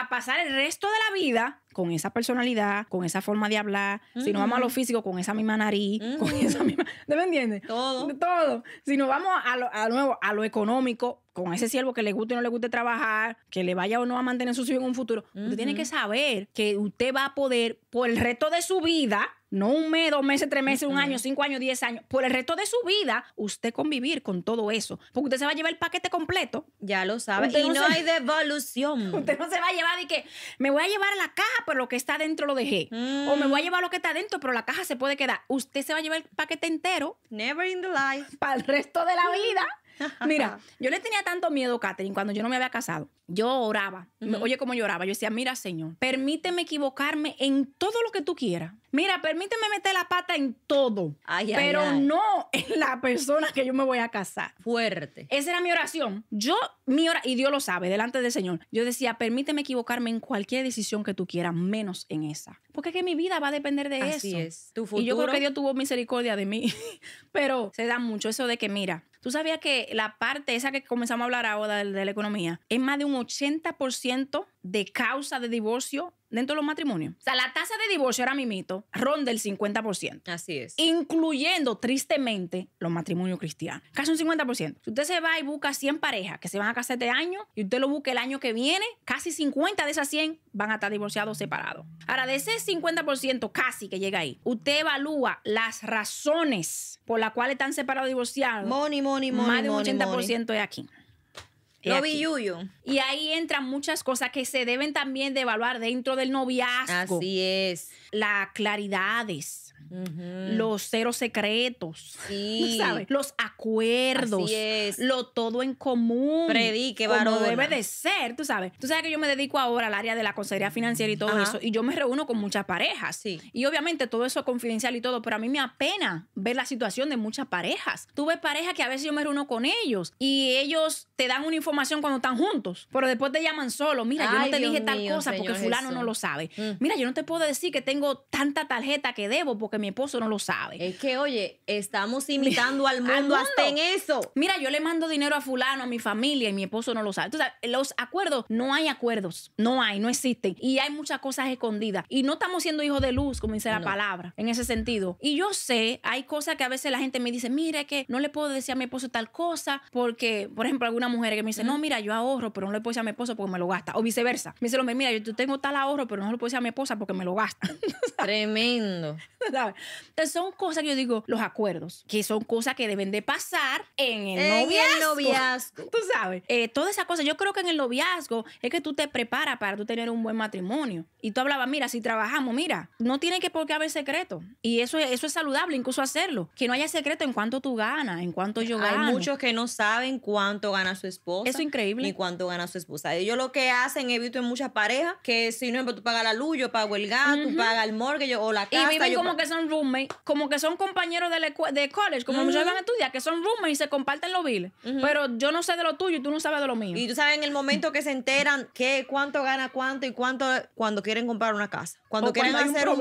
a pasar el resto de la vida con esa personalidad, con esa forma de hablar. Si no, vamos a lo físico, con esa misma nariz, con esa misma. me entiendes? Todo. Todo. Si no, vamos a lo, nuevo, a lo económico, con ese siervo que le guste o no le guste trabajar, que le vaya o no a mantener su siervo en un futuro, usted tiene que saber que usted va a poder, por el resto de su vida, no un mes, dos meses, tres meses, un año, cinco años, diez años, por el resto de su vida, usted convivir con todo eso, porque usted se va a llevar el paquete completo. Ya lo sabe. y no, hay devolución. Usted no se va a llevar de que me voy a llevar la caja, pero lo que está dentro lo dejé. O me voy a mm. llevar lo que está dentro, pero la caja se puede quedar. Usted se va a llevar el paquete entero. Never in the life. Para el resto de la vida. Mira, yo le tenía tanto miedo, Katherine, cuando yo no me había casado. Yo oraba. Oye, cómo lloraba. Yo decía, mira, Señor, permíteme equivocarme en todo lo que tú quieras mira, permíteme meter la pata en todo, pero no en la persona que yo me voy a casar. Fuerte. Esa era mi oración. Yo, mi oración, y Dios lo sabe, delante del Señor, yo decía, permíteme equivocarme en cualquier decisión que tú quieras, menos en esa. Porque es que mi vida va a depender de Así es. Y yo creo que Dios tuvo misericordia de mí, pero se da mucho eso de que, mira, tú sabías que la parte esa que comenzamos a hablar ahora de, de la economía es más de un 80% de causa de divorcio dentro de los matrimonios. O sea, la tasa de divorcio mi mito, ronda el 50%. Así es. Incluyendo, tristemente, los matrimonios cristianos. Casi un 50%. Si usted se va y busca 100 parejas que se van a casar este año y usted lo busca el año que viene, casi 50 de esas 100 van a estar divorciados separados. Ahora, de ese 50% casi que llega ahí, usted evalúa las razones por las cuales están separados o divorciados. Money, money, money. Más de un 80% es aquí. Y ahí entran muchas cosas que se deben también de evaluar dentro del noviazgo. Así es. Las claridades los ceros secretos, sí. ¿sabes? los acuerdos, lo todo en común. Predique, varón. debe de ser, tú sabes. Tú sabes que yo me dedico ahora al área de la consejería financiera y todo eso, y yo me reúno con muchas parejas. Sí. Y obviamente todo eso es confidencial y todo, pero a mí me apena ver la situación de muchas parejas. Tuve parejas que a veces yo me reúno con ellos y ellos te dan una información cuando están juntos, pero después te llaman solo. Mira, yo no te dije tal cosa porque fulano no lo sabe. Mm. Mira, yo no te puedo decir que tengo tanta tarjeta que debo porque mi esposo no lo sabe. Es que, oye, estamos imitando al ah, mundo, hasta en eso. Mira, yo le mando dinero a fulano, a mi familia, y mi esposo no lo sabe. Entonces, los acuerdos, no hay acuerdos, no hay, no existen. Y hay muchas cosas escondidas. Y no estamos siendo hijos de luz, como dice la palabra, en ese sentido. Y yo sé, hay cosas que a veces la gente me dice, mira, que no le puedo decir a mi esposo tal cosa, porque, por ejemplo, alguna mujer que me dice, no, mira, yo ahorro, pero no le puedo decir a mi esposo porque me lo gasta. O viceversa. Me dice, mira, yo tengo tal ahorro, pero no le puedo decir a mi esposa porque me lo gasta. Tremendo. Entonces son cosas que yo digo, los acuerdos, que son cosas que deben de pasar en el noviazgo. Tú sabes, eh, todas esas cosas. Yo creo que en el noviazgo es que tú te preparas para tú tener un buen matrimonio. Y tú hablabas, mira, si trabajamos, mira, no tiene que por qué haber secreto. Y eso, eso es saludable, incluso hacerlo. Que no haya secreto en cuánto tú ganas, en cuánto yo gano. Hay muchos que no saben cuánto gana su esposa. Eso es increíble. Ni cuánto gana su esposa. Ellos lo que hacen, he visto en muchas parejas, que si no, pues, tú pagas la luz, yo pago el gas, tú pagas el morgue o la casa. Y como que son como que son compañeros de, college, como uh van a estudiar, que son roommates y se comparten los bills. Pero yo no sé de lo tuyo y tú no sabes de lo mío. Y tú sabes, en el momento que se enteran qué, cuánto gana cuánto y cuánto cuando quieren comprar una casa. Cuando quieren hacer un,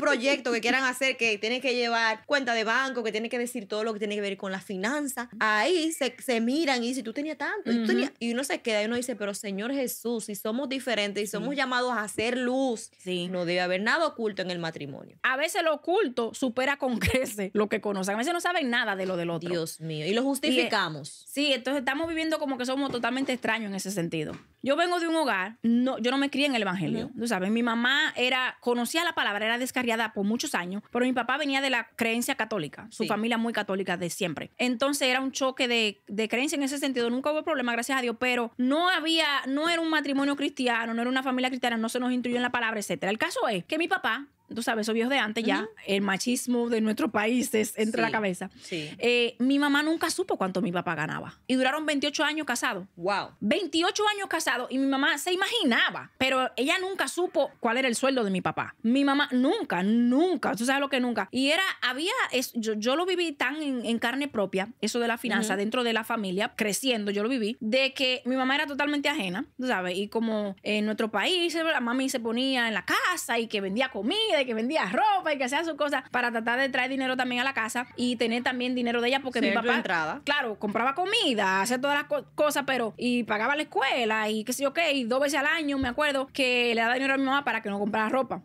proyecto que quieran hacer, que tienen que llevar cuenta de banco, que tienen que decir todo lo que tiene que ver con la finanza. Ahí se, miran y dicen, tú tenías tanto. y, uno se queda y uno dice, pero Señor Jesús, si somos diferentes y somos llamados a hacer luz, no debe haber nada oculto en el matrimonio. A veces lo culto supera con crece lo que conocen. A veces no saben nada de lo del otro. Dios mío. Y lo e- justificamos. sí, entonces estamos viviendo como que somos totalmente extraños en ese sentido. Yo vengo de un hogar, no, yo no me crié en el evangelio. No. Tú sabes, mi mamá era, conocía la palabra, era descarriada por muchos años, pero mi papá venía de la creencia católica. Su familia muy católica de siempre. Entonces era un choque de, de creencia en ese sentido. Nunca hubo problema, gracias a Dios, pero no había, no era un matrimonio cristiano, no era una familia cristiana, no se nos instruyó en la palabra, etcétera. El caso es que mi papá tú sabes, Eso viejos de antes ya, el machismo de nuestro país es entre la cabeza. Eh, mi mamá nunca supo cuánto mi papá ganaba. Y duraron 28 años casados. Wow. 28 años casados y mi mamá se imaginaba, pero ella nunca supo cuál era el sueldo de mi papá. Mi mamá nunca, nunca, tú sabes lo que nunca. Y era, había, yo, yo, lo viví tan en, carne propia, eso de la finanza, dentro de la familia, creciendo, yo lo viví, de que mi mamá era totalmente ajena, tú sabes, y como en nuestro país, la mami se ponía en la casa y que vendía comida que vendía ropa y que hacía sus cosas para tratar de traer dinero también a la casa y tener también dinero de ella porque mi papá, entrada. claro, compraba comida, hacía todas las cosas, pero y pagaba la escuela y qué sé yo qué, y dos veces al año me acuerdo que le daba dinero a mi mamá para que no comprara ropa,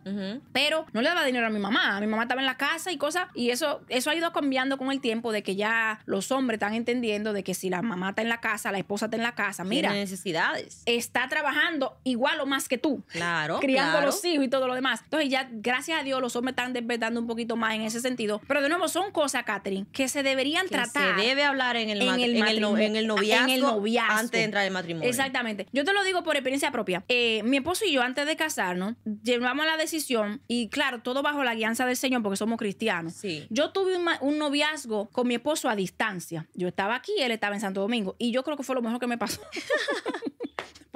pero no le daba dinero a mi mamá, mi mamá estaba en la casa y cosas y eso eso ha ido cambiando con el tiempo de que ya los hombres están entendiendo de que si la mamá está en la casa, la esposa está en la casa, mira, Tiene necesidades. Está trabajando igual o más que tú. Claro. Criando los hijos y todo lo demás. Entonces ya gracias gracias a Dios los hombres están despertando un poquito más en ese sentido. Pero de nuevo, son cosas, Catherine, que se deberían tratar. Se debe hablar en el, noviazgo, Antes de entrar en matrimonio. Exactamente. Yo te lo digo por experiencia propia. Eh, mi esposo y yo, antes de casarnos, llevamos la decisión y, claro, todo bajo la guianza del Señor porque somos cristianos. Yo tuve un noviazgo con mi esposo a distancia. Yo estaba aquí, él estaba en Santo Domingo. Y yo creo que fue lo mejor que me pasó.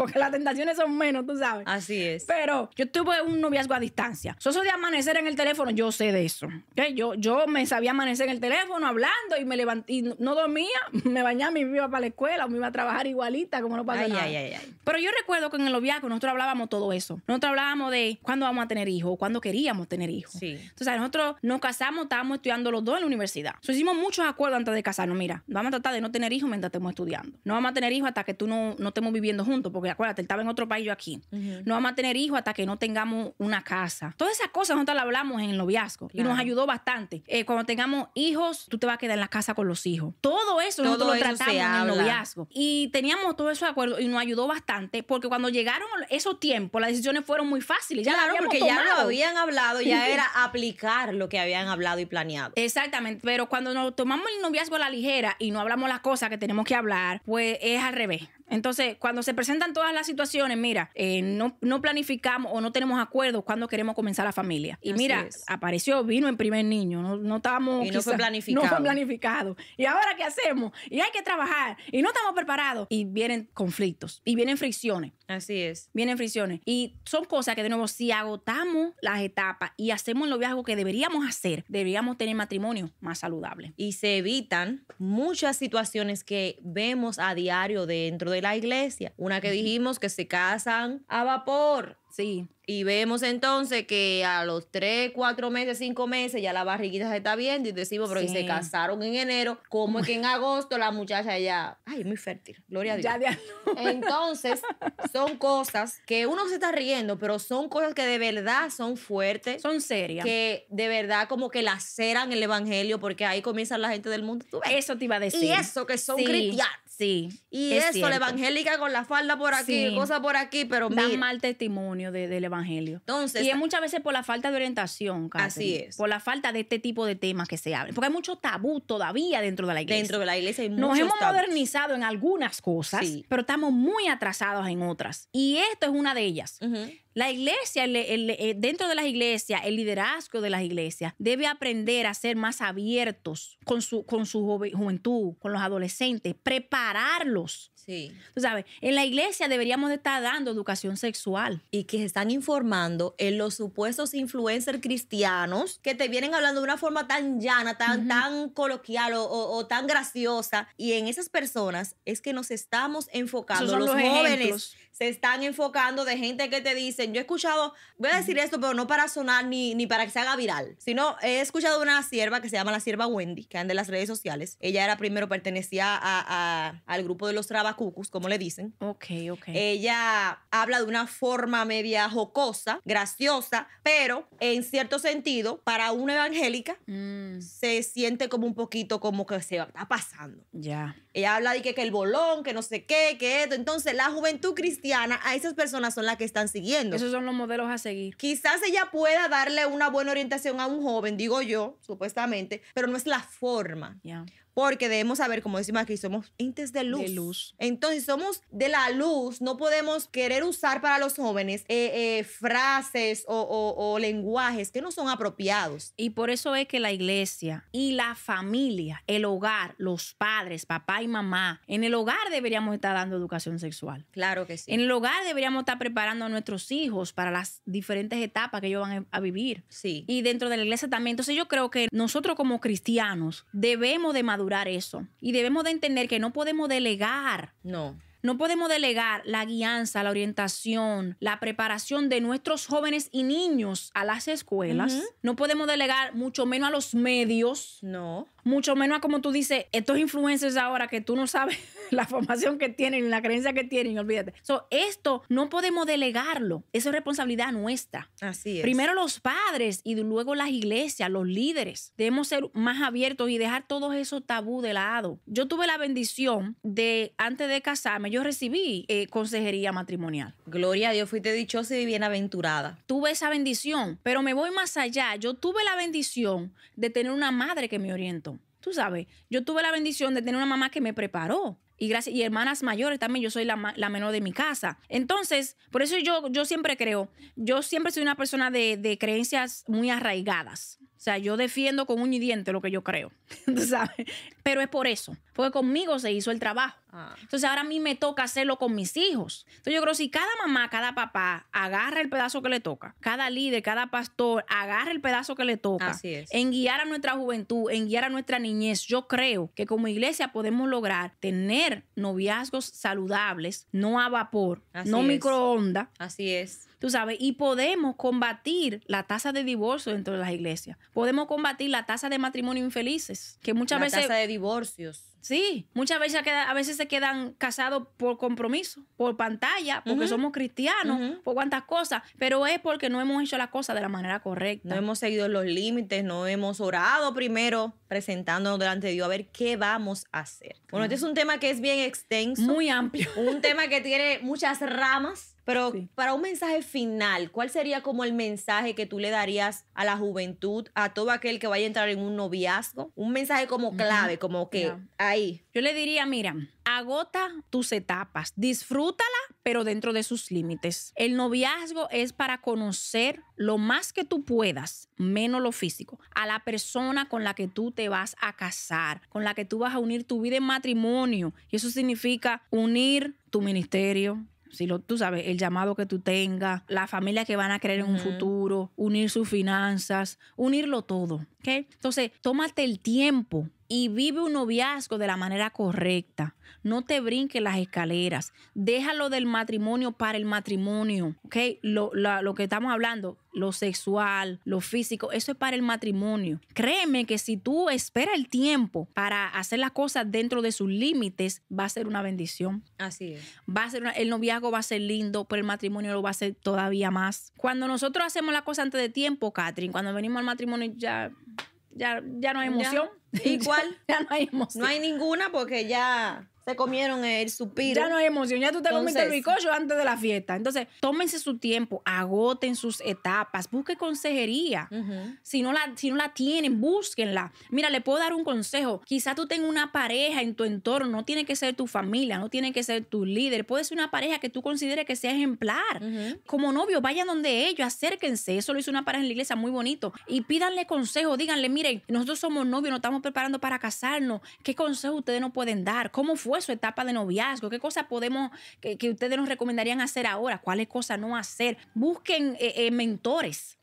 porque las tentaciones son menos, tú sabes. Así es. Pero yo tuve un noviazgo a distancia. Eso de amanecer en el teléfono, yo sé de eso. Yo, yo me sabía amanecer en el teléfono hablando y me levanté no dormía, me bañaba y me iba para la escuela o me iba a trabajar igualita, como no pasa nada. Pero yo recuerdo que en el noviazgo nosotros hablábamos todo eso. Nosotros hablábamos de cuándo vamos a tener hijos, cuándo queríamos tener hijos. Sí. Entonces, nosotros nos casamos, estábamos estudiando los dos en la universidad. hicimos muchos acuerdos antes de casarnos. Mira, vamos a tratar de no tener hijos mientras estemos estudiando. No vamos a tener hijos hasta que tú no, no estemos viviendo juntos, porque acuérdate, él estaba en otro país, yo aquí. No vamos a tener hijos hasta que no tengamos una casa. Todas esas cosas nosotros las hablamos en el noviazgo y nos ayudó bastante. Eh, cuando tengamos hijos, tú te vas a quedar en la casa con los hijos. Todo eso nosotros lo tratamos en el noviazgo. Y teníamos todo eso de acuerdo y nos ayudó bastante porque cuando llegaron esos tiempos, las decisiones fueron muy fáciles. Ya claro, porque ya lo habían hablado, ya era aplicar lo que habían hablado y planeado. Exactamente, pero cuando nos tomamos el noviazgo a la ligera y no hablamos las cosas que tenemos que hablar, pues es al revés. Entonces, cuando se presentan todas las situaciones, mira, eh, no, planificamos o no tenemos acuerdos cuando queremos comenzar la familia. Y mira, apareció, vino en primer niño, no, no estábamos... Y no fue planificado. No fue planificado. ¿Y ahora qué hacemos? Y hay que trabajar. Y no estamos preparados. Y vienen conflictos. Y vienen fricciones. Así es. Vienen fricciones. Y son cosas que, de nuevo, si agotamos las etapas y hacemos los viajes que deberíamos hacer, deberíamos tener matrimonio más saludable. Y se evitan muchas situaciones que vemos a diario dentro de la iglesia, una que dijimos que se casan a vapor. Sí. Y vemos entonces que a los tres, cuatro meses, cinco meses, ya la barriguita se está viendo y decimos, pero si se casaron en enero, ¿cómo es que en agosto la muchacha ya, ay, es muy fértil, gloria a Dios. Ya Entonces, son cosas que uno se está riendo, pero son cosas que de verdad son fuertes. Son serias. Que de verdad como que laceran el evangelio porque ahí comienza la gente del mundo. Eso te iba a decir. Y eso que son cristianos. Sí. Y eso, la evangélica con la falda por aquí, cosas por aquí, pero Dan mal testimonio del evangelio. Entonces. Y es muchas veces por la falta de orientación, Carlos. Así es. Por la falta de este tipo de temas que se hablen. Porque hay mucho tabú todavía dentro de la iglesia. Dentro de la iglesia hay Nos hemos modernizado en algunas cosas, pero estamos muy atrasados en otras. Y esto es una de ellas. La iglesia, eh, dentro de las iglesias, el liderazgo de las iglesias debe aprender a ser más abiertos con su, con su juventud, con los adolescentes, prepararlos. Sí. Tú sabes, en la iglesia deberíamos de estar dando educación sexual. Y que se están informando en los supuestos influencers cristianos que te vienen hablando de una forma tan llana, tan, tan coloquial o, tan graciosa. Y en esas personas es que nos estamos enfocando, los, jóvenes se están enfocando de gente que te dice, yo he escuchado, voy a decir esto, pero no para sonar ni, ni para que se haga viral, sino he escuchado una sierva que se llama la sierva Wendy, que anda en las redes sociales. Ella era primero, pertenecía a, al grupo de los trabacucus, como le dicen. Ok, ok. Ella habla de una forma media jocosa, graciosa, pero en cierto sentido, para una evangélica, mm. se siente como un poquito como que se está pasando. Ya. Ella habla de que, que el bolón, que no sé qué, que esto. Entonces, la juventud cristiana, a esas personas son las que están siguiendo. Esos son los modelos a seguir. Quizás ella pueda darle una buena orientación a un joven, digo yo, supuestamente, pero no es la forma porque debemos saber, como decimos aquí, somos entes de luz. Entonces, somos de la luz, no podemos querer usar para los jóvenes eh, eh, frases o, lenguajes que no son apropiados. Y por eso es que la iglesia y la familia, el hogar, los padres, papá y mamá, en el hogar deberíamos estar dando educación sexual. Claro que sí. En el hogar deberíamos estar preparando a nuestros hijos para las diferentes etapas que ellos van a vivir. Sí. Y dentro de la iglesia también. Entonces, yo creo que nosotros como cristianos debemos de durar eso. Y debemos de entender que no podemos delegar. No. No podemos delegar la guianza, la orientación, la preparación de nuestros jóvenes y niños a las escuelas. No podemos delegar mucho menos a los medios. No mucho menos a como tú dices, estos influencers ahora que tú no sabes la formación que tienen, la creencia que tienen, olvídate. So, esto no podemos delegarlo, Esa es responsabilidad nuestra. Así es. Primero los padres y luego las iglesias, los líderes. Debemos ser más abiertos y dejar todos esos tabú de lado. Yo tuve la bendición de, antes de casarme, yo recibí eh, consejería matrimonial. Gloria a Dios, fuiste dichosa y bienaventurada. Tuve esa bendición, pero me voy más allá. Yo tuve la bendición de tener una madre que me orientó. Tú sabes, yo tuve la bendición de tener una mamá que me preparó. Y, gracias, y hermanas mayores también, yo soy la, menor de mi casa. Entonces, por eso yo, yo siempre creo, yo siempre soy una persona de, de creencias muy arraigadas. O sea, yo defiendo con un y diente lo que yo creo, tú sabes. Pero es por eso, porque conmigo se hizo el trabajo. Ah. Entonces ahora a mí me toca hacerlo con mis hijos. Entonces yo creo que si cada mamá, cada papá agarra el pedazo que le toca, cada líder, cada pastor agarra el pedazo que le toca, en guiar a nuestra juventud, en guiar a nuestra niñez, yo creo que como iglesia podemos lograr tener noviazgos saludables, no a vapor, no microonda. microondas. Así es. Tú sabes, y podemos combatir la tasa de divorcio dentro de las iglesias. Podemos combatir la tasa de matrimonio infelices, que muchas veces... La tasa de divorcios Sí, muchas veces, a veces se quedan casados por compromiso, por pantalla, porque somos cristianos, por cuantas cosas, pero es porque no hemos hecho las cosas de la manera correcta. No hemos seguido los límites, no hemos orado primero, presentándonos delante de Dios a ver qué vamos a hacer. Bueno, este es un tema que es bien extenso. Muy amplio. Un tema que tiene muchas ramas. Pero para un mensaje final, ¿cuál sería como el mensaje que tú le darías a la juventud, a todo aquel que vaya a entrar en un noviazgo? Un mensaje como clave, como que ahí. Yo le diría, mira, agota tus etapas, disfrútala, pero dentro de sus límites. El noviazgo es para conocer lo más que tú puedas, menos lo físico, a la persona con la que tú te vas a casar, con la que tú vas a unir tu vida en matrimonio. Y eso significa unir tu ministerio, si lo, tú sabes, el llamado que tú tengas, la familia que van a creer en un futuro, unir sus finanzas, unirlo todo. Entonces, tómate el tiempo y vive un noviazgo de la manera correcta. No te brinques las escaleras. Déjalo del matrimonio para el matrimonio. ¿Ok? Lo, que estamos hablando, lo sexual, lo físico, eso es para el matrimonio. Créeme que si tú esperas el tiempo para hacer las cosas dentro de sus límites, va a ser una bendición. Así es. Va a ser el noviazgo va a ser lindo, pero el matrimonio lo va a ser todavía más. Cuando nosotros hacemos las cosas antes de tiempo, Catherine, cuando venimos al matrimonio ya ya, ya no hay emoción. Igual. ya no hay emoción. No hay ninguna porque ya se comieron el supiro. Ya no hay emoción. Ya tú te comiste el bicocho antes de la fiesta. Entonces, tómense su tiempo, agoten sus etapas, busquen consejería. si, no la, si no la tienen, búsquenla. Mira, le puedo dar un consejo. Quizá tú tengas una pareja en tu entorno, no tiene que ser tu familia, no tiene que ser tu líder. Puede ser una pareja que tú consideres que sea ejemplar. Como novio, vayan donde ellos, acérquense. Eso lo hizo una pareja en la iglesia muy bonito. Y pídanle consejo, díganle, miren, nosotros somos novios, nos estamos preparando para casarnos. ¿Qué consejo ustedes nos pueden dar? ¿Cómo su etapa de noviazgo, qué cosas podemos, que, ustedes nos recomendarían hacer ahora, cuáles cosas no hacer. Busquen eh, eh, mentores.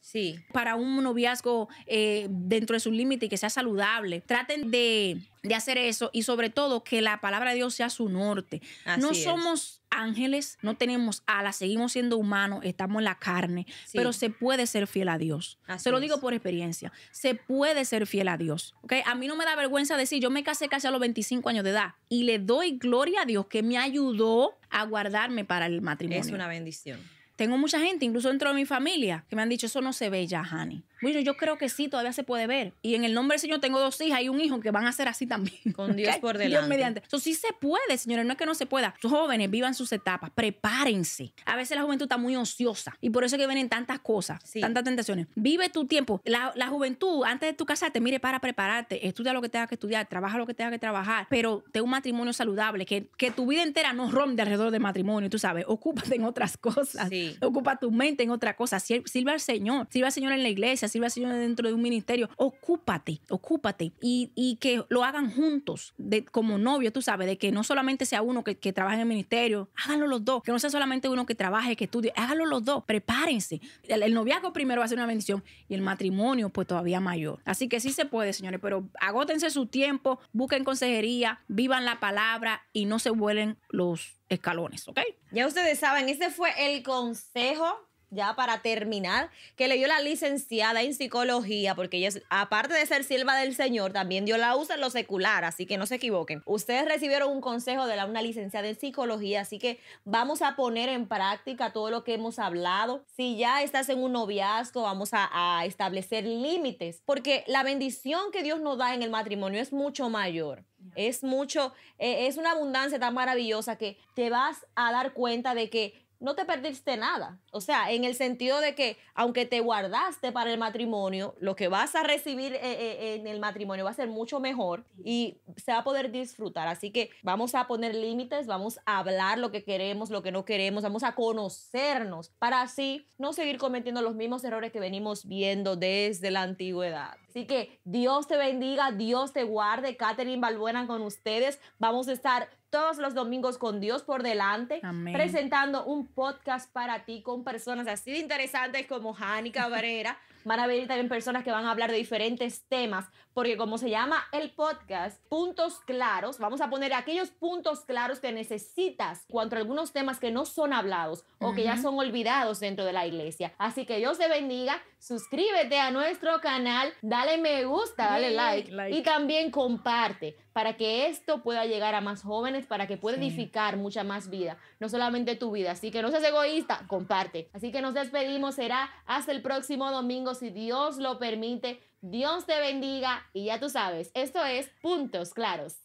Para un noviazgo eh, dentro de sus límites y que sea saludable. Traten de, de, hacer eso y sobre todo que la palabra de Dios sea su norte. no somos ángeles, no tenemos alas, seguimos siendo humanos, estamos en la carne, pero se puede ser fiel a Dios. se lo digo por experiencia, se puede ser fiel a Dios. ¿okay? A mí no me da vergüenza decir, yo me casé casi a los 25 años de edad y le doy gloria a Dios que me ayudó a guardarme para el matrimonio. Es una bendición. Tengo mucha gente, incluso dentro de mi familia, que me han dicho, eso no se ve ya, Hani. Bueno, yo creo que sí, todavía se puede ver. Y en el nombre del Señor tengo dos hijas y un hijo que van a ser así también. Con Dios por delante. mediante. Eso sí se puede, señores, no es que no se pueda. jóvenes vivan sus etapas, prepárense. A veces la juventud está muy ociosa y por eso es que vienen tantas cosas, tantas tentaciones. Vive tu tiempo. La, juventud, antes de tu casarte, mire, para prepararte, estudia lo que tengas que estudiar, trabaja lo que tengas que trabajar, pero ten un matrimonio saludable, que, que tu vida entera no ronde alrededor del matrimonio, tú sabes. Ocúpate en otras cosas. Sí. Ocupa tu mente en otras cosas Sirve al Señor. Sirve al Señor en la iglesia iglesia, sirve al Señor dentro de un ministerio. Ocúpate, ocúpate y, que lo hagan juntos, de, como novio, tú sabes, de que no solamente sea uno que, que trabaje en el ministerio, háganlo los dos, que no sea solamente uno que trabaje, que estudie, háganlo los dos, prepárense. El, el noviazgo primero va a ser una bendición y el matrimonio pues todavía mayor. Así que sí se puede, señores, pero agótense su tiempo, busquen consejería, vivan la palabra y no se vuelen los escalones, ¿ok? Ya ustedes saben, ese fue el consejo ya para terminar, que le dio la licenciada en psicología, porque ella, aparte de ser sierva del Señor, también dio la usa en lo secular, así que no se equivoquen. Ustedes recibieron un consejo de la, una licenciada en psicología, así que vamos a poner en práctica todo lo que hemos hablado. Si ya estás en un noviazgo, vamos a, establecer límites, porque la bendición que Dios nos da en el matrimonio es mucho mayor. Es mucho, eh, es una abundancia tan maravillosa que te vas a dar cuenta de que no te perdiste nada. O sea, en el sentido de que aunque te guardaste para el matrimonio, lo que vas a recibir eh, eh, en el matrimonio va a ser mucho mejor y se va a poder disfrutar. Así que vamos a poner límites, vamos a hablar lo que queremos, lo que no queremos, vamos a conocernos para así no seguir cometiendo los mismos errores que venimos viendo desde la antigüedad. Así que Dios te bendiga, Dios te guarde. Catherine Balbuena con ustedes. Vamos a estar todos los domingos con Dios por delante, presentando un podcast para ti con personas así de interesantes como Hani Cabrera. Van a venir también personas que van a hablar de diferentes temas porque como se llama el podcast, puntos claros, vamos a poner aquellos puntos claros que necesitas cuanto algunos temas que no son hablados o que ya son olvidados dentro de la iglesia. Así que Dios te bendiga, suscríbete a nuestro canal, dale me gusta, dale like, y también comparte para que esto pueda llegar a más jóvenes, para que pueda edificar mucha más vida, no solamente tu vida. Así que no seas egoísta, comparte. Así que nos despedimos, será hasta el próximo domingo, si Dios lo permite. Dios te bendiga y ya tú sabes, esto es Puntos Claros.